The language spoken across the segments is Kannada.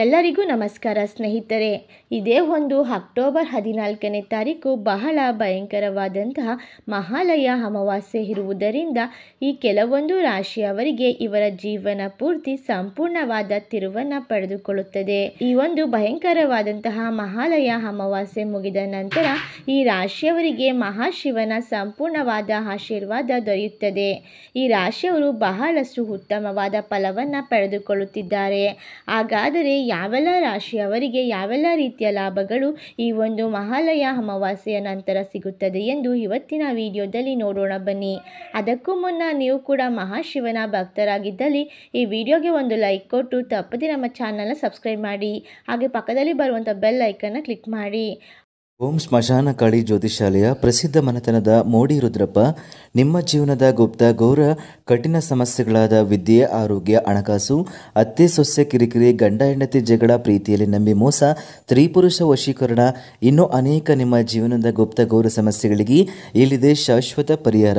ಎಲ್ಲರಿಗೂ ನಮಸ್ಕಾರ ಸ್ನೇಹಿತರೆ ಇದೇ ಒಂದು ಅಕ್ಟೋಬರ್ ಹದಿನಾಲ್ಕನೇ ತಾರೀಕು ಬಹಳ ಭಯಂಕರವಾದಂತಹ ಮಹಾಲಯ ಅಮಾವಾಸ್ಯೆ ಇರುವುದರಿಂದ ಈ ಕೆಲವೊಂದು ರಾಶಿಯವರಿಗೆ ಇವರ ಜೀವನ ಪೂರ್ತಿ ಸಂಪೂರ್ಣವಾದ ತಿರುವನ್ನು ಪಡೆದುಕೊಳ್ಳುತ್ತದೆ ಈ ಒಂದು ಭಯಂಕರವಾದಂತಹ ಮಹಾಲಯ ಅಮಾವಾಸ್ಯೆ ಮುಗಿದ ನಂತರ ಈ ರಾಶಿಯವರಿಗೆ ಮಹಾಶಿವನ ಸಂಪೂರ್ಣವಾದ ಆಶೀರ್ವಾದ ದೊರೆಯುತ್ತದೆ ಈ ರಾಶಿಯವರು ಬಹಳಷ್ಟು ಉತ್ತಮವಾದ ಫಲವನ್ನು ಪಡೆದುಕೊಳ್ಳುತ್ತಿದ್ದಾರೆ ಹಾಗಾದರೆ ಯಾವೆಲ್ಲ ರಾಶಿಯವರಿಗೆ ಯಾವೆಲ್ಲ ರೀತಿಯ ಲಾಭಗಳು ಈ ಒಂದು ಮಹಾಲಯ ಅಮಾವಾಸ್ಯೆಯ ನಂತರ ಸಿಗುತ್ತದೆ ಎಂದು ಇವತ್ತಿನ ವಿಡಿಯೋದಲ್ಲಿ ನೋಡೋಣ ಬನ್ನಿ ಅದಕ್ಕೂ ಮುನ್ನ ನೀವು ಕೂಡ ಮಹಾಶಿವನ ಭಕ್ತರಾಗಿದ್ದಲ್ಲಿ ಈ ವಿಡಿಯೋಗೆ ಒಂದು ಲೈಕ್ ಕೊಟ್ಟು ತಪ್ಪದೇ ನಮ್ಮ ಚಾನಲ್ನ ಸಬ್ಸ್ಕ್ರೈಬ್ ಮಾಡಿ ಹಾಗೆ ಪಕ್ಕದಲ್ಲಿ ಬರುವಂಥ ಬೆಲ್ ಐಕನ್ನ ಕ್ಲಿಕ್ ಮಾಡಿ ಓಂ ಸ್ಮಶಾನಕಾಳಿ ಜ್ಯೋತಿಷಾಲಯ ಪ್ರಸಿದ್ಧ ಮನೆತನದ ಮೋಡಿ ರುದ್ರಪ್ಪ ನಿಮ್ಮ ಜೀವನದ ಗುಪ್ತ ಗೌರ ಕಠಿಣ ಸಮಸ್ಯೆಗಳಾದ ವಿದ್ಯೆ ಆರೋಗ್ಯ ಹಣಕಾಸು ಅತ್ತೆ ಸೊಸೆ ಕಿರಿಕಿರಿ ಗಂಡ ಹೆಂಡತಿ ಜಗಳ ಪ್ರೀತಿಯಲ್ಲಿ ನಂಬಿ ಮೋಸ ತ್ರಿಪುರುಷ ವಶೀಕರಣ ಇನ್ನೂ ಅನೇಕ ನಿಮ್ಮ ಜೀವನದ ಗುಪ್ತ ಗೌರ ಸಮಸ್ಯೆಗಳಿಗೆ ಇಲ್ಲಿದೆ ಶಾಶ್ವತ ಪರಿಹಾರ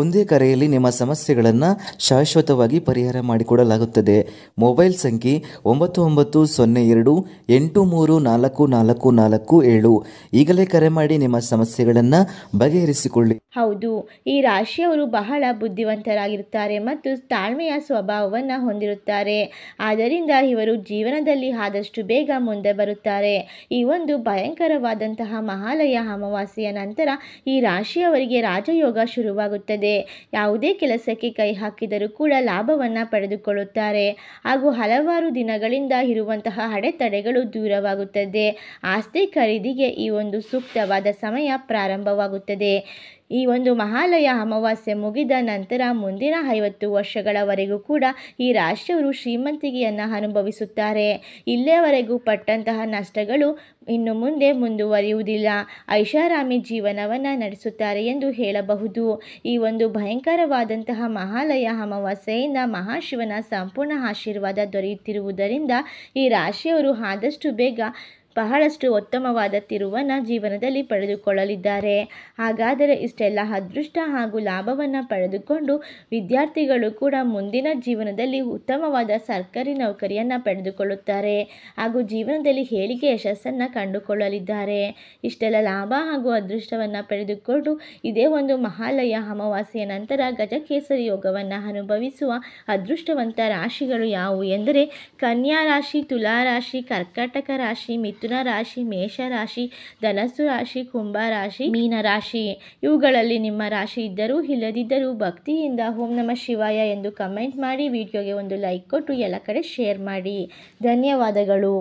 ಒಂದೇ ಕರೆಯಲ್ಲಿ ನಿಮ್ಮ ಸಮಸ್ಯೆಗಳನ್ನು ಶಾಶ್ವತವಾಗಿ ಪರಿಹಾರ ಮಾಡಿಕೊಡಲಾಗುತ್ತದೆ ಮೊಬೈಲ್ ಸಂಖ್ಯೆ ಒಂಬತ್ತು ಒಂಬತ್ತು ಸೊನ್ನೆ ಎರಡು ಎಂಟು ಮೂರು ನಾಲ್ಕು ನಾಲ್ಕು ನಾಲ್ಕು ಏಳು ಈಗಲೇ ಕರೆ ಮಾಡಿ ನಿಮ್ಮ ಸಮಸ್ಯೆಗಳನ್ನು ಬಗೆಹರಿಸಿಕೊಳ್ಳಿ ಹೌದು ಈ ರಾಶಿಯವರು ಬಹಳ ಬುದ್ಧಿವಂತರಾಗಿರುತ್ತಾರೆ ಮತ್ತು ತಾಳ್ಮೆಯ ಸ್ವಭಾವವನ್ನು ಹೊಂದಿರುತ್ತಾರೆ ಆದ್ದರಿಂದ ಇವರು ಜೀವನದಲ್ಲಿ ಆದಷ್ಟು ಬೇಗ ಮುಂದೆ ಬರುತ್ತಾರೆ ಈ ಒಂದು ಭಯಂಕರವಾದಂತಹ ಮಹಾಲಯ ಅಮಾವಾಸ್ಯೆಯ ನಂತರ ಈ ರಾಶಿಯವರಿಗೆ ರಾಜಯೋಗ ಶುರುವಾಗುತ್ತದೆ ಯಾವುದೇ ಕೆಲಸಕ್ಕೆ ಕೈ ಹಾಕಿದರೂ ಕೂಡ ಲಾಭವನ್ನು ಪಡೆದುಕೊಳ್ಳುತ್ತಾರೆ ಹಾಗೂ ಹಲವಾರು ದಿನಗಳಿಂದ ಇರುವಂತಹ ಅಡೆತಡೆಗಳು ದೂರವಾಗುತ್ತದೆ ಆಸ್ತಿ ಖರೀದಿಗೆ ಈ ಒಂದು ಸೂಕ್ತವಾದ ಸಮಯ ಪ್ರಾರಂಭವಾಗುತ್ತದೆ ಈ ಒಂದು ಮಹಾಲಯ ಅಮಾವಾಸ್ಯೆ ಮುಗಿದ ನಂತರ ಮುಂದಿನ ಐವತ್ತು ವರ್ಷಗಳವರೆಗೂ ಕೂಡ ಈ ರಾಶಿಯವರು ಶ್ರೀಮಂತಿಗೆಯನ್ನು ಅನುಭವಿಸುತ್ತಾರೆ ಇಲ್ಲಿಯವರೆಗೂ ಪಟ್ಟಂತಹ ನಷ್ಟಗಳು ಇನ್ನು ಮುಂದೆ ಮುಂದುವರಿಯುವುದಿಲ್ಲ ಐಷಾರಾಮಿ ಜೀವನವನ್ನು ನಡೆಸುತ್ತಾರೆ ಎಂದು ಹೇಳಬಹುದು ಈ ಒಂದು ಭಯಂಕರವಾದಂತಹ ಮಹಾಲಯ ಅಮಾವಾಸ್ಯೆಯಿಂದ ಮಹಾಶಿವನ ಸಂಪೂರ್ಣ ಆಶೀರ್ವಾದ ದೊರೆಯುತ್ತಿರುವುದರಿಂದ ಈ ರಾಶಿಯವರು ಆದಷ್ಟು ಬೇಗ ಬಹಳಷ್ಟು ಉತ್ತಮವಾದ ತಿರುವನ್ನು ಜೀವನದಲ್ಲಿ ಪಡೆದುಕೊಳ್ಳಲಿದ್ದಾರೆ ಹಾಗಾದರೆ ಇಷ್ಟೆಲ್ಲ ಅದೃಷ್ಟ ಹಾಗೂ ಲಾಭವನ್ನು ಪಡೆದುಕೊಂಡು ವಿದ್ಯಾರ್ಥಿಗಳು ಕೂಡ ಮುಂದಿನ ಜೀವನದಲ್ಲಿ ಉತ್ತಮವಾದ ಸರ್ಕಾರಿ ನೌಕರಿಯನ್ನು ಪಡೆದುಕೊಳ್ಳುತ್ತಾರೆ ಹಾಗೂ ಜೀವನದಲ್ಲಿ ಹೇಳಿಕೆ ಯಶಸ್ಸನ್ನು ಕಂಡುಕೊಳ್ಳಲಿದ್ದಾರೆ ಇಷ್ಟೆಲ್ಲ ಲಾಭ ಹಾಗೂ ಅದೃಷ್ಟವನ್ನು ಪಡೆದುಕೊಂಡು ಇದೇ ಒಂದು ಮಹಾಲಯ ಅಮಾವಾಸ್ಯೆಯ ನಂತರ ಗಜಕೇಸರಿ ಯೋಗವನ್ನು ಅನುಭವಿಸುವ ಅದೃಷ್ಟವಂತ ರಾಶಿಗಳು ಯಾವುವು ಎಂದರೆ ಕನ್ಯಾ ರಾಶಿ ತುಲಾ ರಾಶಿ ಕರ್ಕಾಟಕ ರಾಶಿ ಮಿಥುನ ಮಿಥುನ ರಾಶಿ ರಾಶಿ ಧನಸ್ಸು ರಾಶಿ ಕುಂಭ ರಾಶಿ ಮೀನ ರಾಶಿ ಇವುಗಳಲ್ಲಿ ನಿಮ್ಮ ರಾಶಿ ಇದ್ದರೂ ಇಲ್ಲದಿದ್ದರೂ ಭಕ್ತಿಯಿಂದ ಓಂ ನಮ ಶಿವಾಯ ಎಂದು ಕಮೆಂಟ್ ಮಾಡಿ ವಿಡಿಯೋಗೆ ಒಂದು ಲೈಕ್ ಕೊಟ್ಟು ಎಲ್ಲ ಕಡೆ ಶೇರ್ ಮಾಡಿ ಧನ್ಯವಾದಗಳು